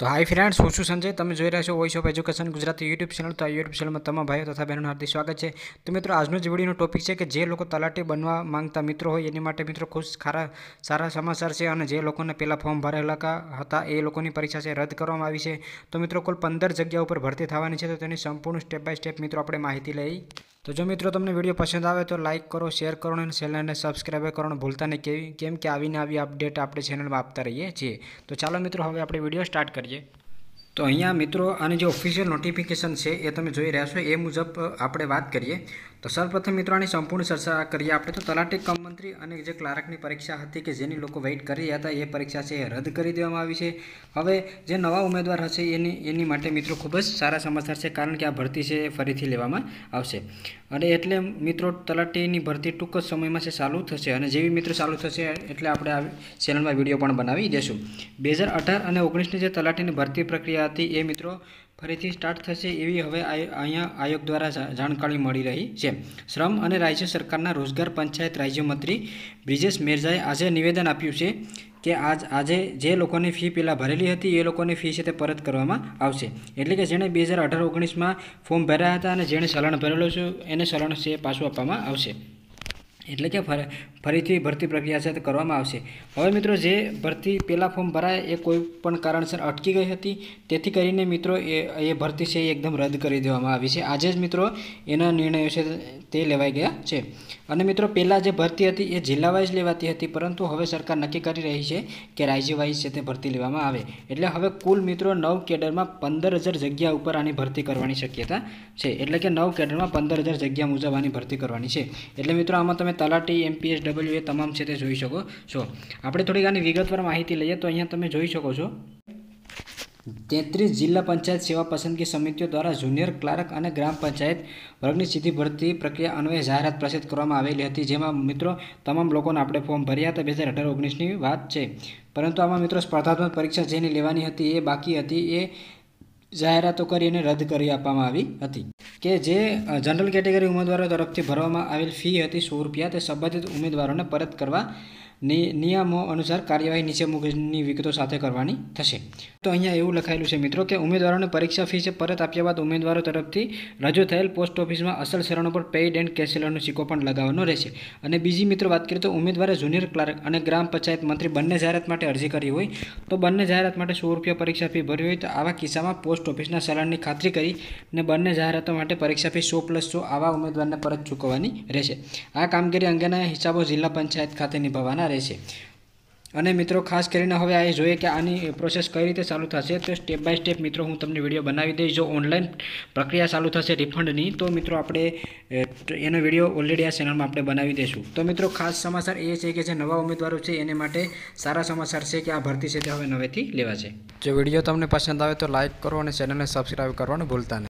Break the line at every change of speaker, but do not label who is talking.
તો hi friends હું છું સંજય તમે જોઈ રહ્યા છો Voice of Education Gujarati YouTube channel તો આ યુટ્યુબ ચેનલમાં તમામ ભાઈઓ તથા બહેનોનું હાર્દિક સ્વાગત છે તો મિત્રો આજનો જ વિડીયોનો ટોપિક છે કે જે લોકો તલાટી બનવા માંગતા મિત્રો હોય એની માટે મિત્રો ખૂબ ખારા સારા સમાચાર છે અને જે લોકોને પહેલાં ફોર્મ ભરેલા હતા એ લોકોની પરીક્ષા છે રદ કરવામાં આવી છે તો મિત્રો કુલ પંદર જગ્યા ઉપર ભરતી થવાની છે તો તેની સંપૂર્ણ સ્ટેપ બાય સ્ટેપ મિત્રો આપણે માહિતી લઈ તો જો મિત્રો તમને વિડીયો પસંદ આવે તો લાઇક કરો શેર કરો અને ચેનલને સબસ્ક્રાઈબ કરવાનું ભૂલતા નહીં કેવી કેમ કે આવીને આવી અપડેટ આપણે ચેનલમાં આપતા રહીએ છીએ તો ચાલો મિત્રો હવે આપણે વિડીયો સ્ટાર્ટ કરીએ તો અહીંયા મિત્રો આની જે ઓફિશિયલ નોટિફિકેશન છે એ તમે જોઈ રહ્યા છો એ મુજબ આપણે વાત કરીએ તો સૌપ્રથમ મિત્રોની સંપૂર્ણ ચર્ચા કરીએ આપણે તો તલાટી કમ મંત્રી અને જે ક્લાર્કની પરીક્ષા હતી કે જેની લોકો વેઇટ કરી રહ્યા હતા એ પરીક્ષા છે એ રદ કરી દેવામાં આવી છે હવે જે નવા ઉમેદવાર હશે એની એની માટે મિત્રો ખૂબ જ સારા સમાચાર છે કારણ કે આ ભરતી છે એ ફરીથી લેવામાં આવશે અને એટલે મિત્રો તલાટીની ભરતી ટૂંક જ સમયમાં છે ચાલુ થશે અને જેવી મિત્રો ચાલુ થશે એટલે આપણે આ ચેનલમાં વિડીયો પણ બનાવી દઈશું બે અને ઓગણીસની જે તલાટીની ભરતી પ્રક્રિયા હતી એ મિત્રો ફરીથી સ્ટાર્ટ થશે એવી હવે અહીંયા આયોગ દ્વારા જાણકારી મળી રહી છે શ્રમ અને રાજ્ય સરકારના રોજગાર પંચાયત રાજ્યમંત્રી બ્રિજેશ મેરજાએ આજે નિવેદન આપ્યું છે કે આજ આજે જે લોકોની ફી પહેલાં ભરેલી હતી એ લોકોની ફી છે તે પરત કરવામાં આવશે એટલે કે જેણે બે હજાર અઢાર ઓગણીસમાં ફોર્મ ભર્યા હતા અને જેણે સલણ ભરેલું છે એને સલણ છે પાછું આપવામાં આવશે એટલે કે ફરીથી ભરતી પ્રક્રિયા છે તે કરવામાં આવશે હવે મિત્રો જે ભરતી પહેલાં ફોર્મ ભરાય એ કોઈ પણ કારણસર અટકી ગઈ હતી તેથી કરીને મિત્રો એ એ ભરતી છે એ એકદમ રદ કરી દેવામાં આવી છે આજે જ મિત્રો એના નિર્ણયો છે તે લેવાઈ ગયા છે અને મિત્રો પહેલાં જે ભરતી હતી એ જિલ્લાવાઇઝ લેવાતી હતી પરંતુ હવે સરકાર નક્કી કરી રહી છે કે રાજ્ય છે તે ભરતી લેવામાં આવે એટલે હવે કુલ મિત્રો નવ કેડરમાં પંદર હજાર જગ્યા ઉપર આની ભરતી કરવાની શક્યતા છે એટલે કે નવ કેડરમાં પંદર હજાર જગ્યા મુજબ આની ભરતી કરવાની છે એટલે મિત્રો આમાં તમે તલાટી એમપીએસ ડબલ્યુ એ તમામ છે તે જોઈ શકો છો આપણે થોડીક આની વિગતવાર માહિતી લઈએ તો અહીંયા તમે જોઈ શકો છો તેત્રીસ જિલ્લા પંચાયત સેવા પસંદગી સમિતિઓ દ્વારા જુનિયર ક્લાર્ક અને ગ્રામ પંચાયત વર્ગની સીધી ભરતી પ્રક્રિયા અન્વયે જાહેરાત પ્રસિદ્ધ કરવામાં આવેલી હતી જેમાં મિત્રો તમામ લોકોને આપણે ફોર્મ ભર્યા હતા બે હજાર અઢાર ઓગણીસની વાત છે પરંતુ આમાં મિત્રો સ્પર્ધાત્મક પરીક્ષા જેની લેવાની હતી એ બાકી હતી એ જાહેરાતો કરીને રદ કરી આપવામાં આવી હતી કે જે જનરલ કેટેગરી ઉમેદવારો તરફથી ભરવામાં આવેલ ફી હતી સો રૂપિયા તે સંબંધિત ઉમેદવારોને પરત કરવા નિયમો અનુસાર કાર્યવાહી નીચે મુજબની વિગતો સાથે કરવાની થશે તો અહીંયા એવું લખાયેલું છે મિત્રો કે ઉમેદવારોને પરીક્ષા ફીસ પરત આપ્યા બાદ ઉમેદવારો તરફથી રજૂ થયેલ પોસ્ટ ઓફિસમાં અસલ શરણો પર પેઇડ એન્ડ કેસેલરનો સિક્કો પણ લગાવવાનો રહેશે અને બીજી મિત્રો વાત કરીએ તો ઉમેદવારે જુનિયર ક્લાર્ક અને ગ્રામ પંચાયત મંત્રી બંને જાહેરાત માટે અરજી કરી હોય તો બંને જાહેરાત માટે સો રૂપિયા પરીક્ષા ફી ભરી હોય તો આવા કિસ્સામાં પોસ્ટ ઓફિસના સલાહની ખાતરી કરીને બંને જાહેરાતો માટે પરીક્ષા ફી સો પ્લસ સો આવા ઉમેદવારને પરત ચૂકવવાની રહેશે આ કામગીરી અંગેના હિસાબો જિલ્લા પંચાયત ખાતે નિભાવવાના રહેશે આવે છે અને મિત્રો ખાસ કરીને હવે આ જોઈએ કે આની પ્રોસેસ કઈ રીતે ચાલુ થશે તો સ્ટેપ બાય સ્ટેપ મિત્રો હું તમને વિડીયો બનાવી દઈશ જો ઓનલાઈન પ્રક્રિયા ચાલુ થશે રિફંડની તો મિત્રો આપણે એનો વિડીયો ઓલરેડી આ ચેનલમાં આપણે બનાવી દઈશું તો મિત્રો ખાસ સમાચાર એ છે કે જે નવા ઉમેદવારો છે એને માટે સારા સમાચાર છે કે આ ભરતી છે તે હવે નવેથી છે જો વિડીયો તમને પસંદ આવે તો લાઇક કરો અને ચેનલને સબસ્ક્રાઈબ કરવાનું ભૂલતા નહીં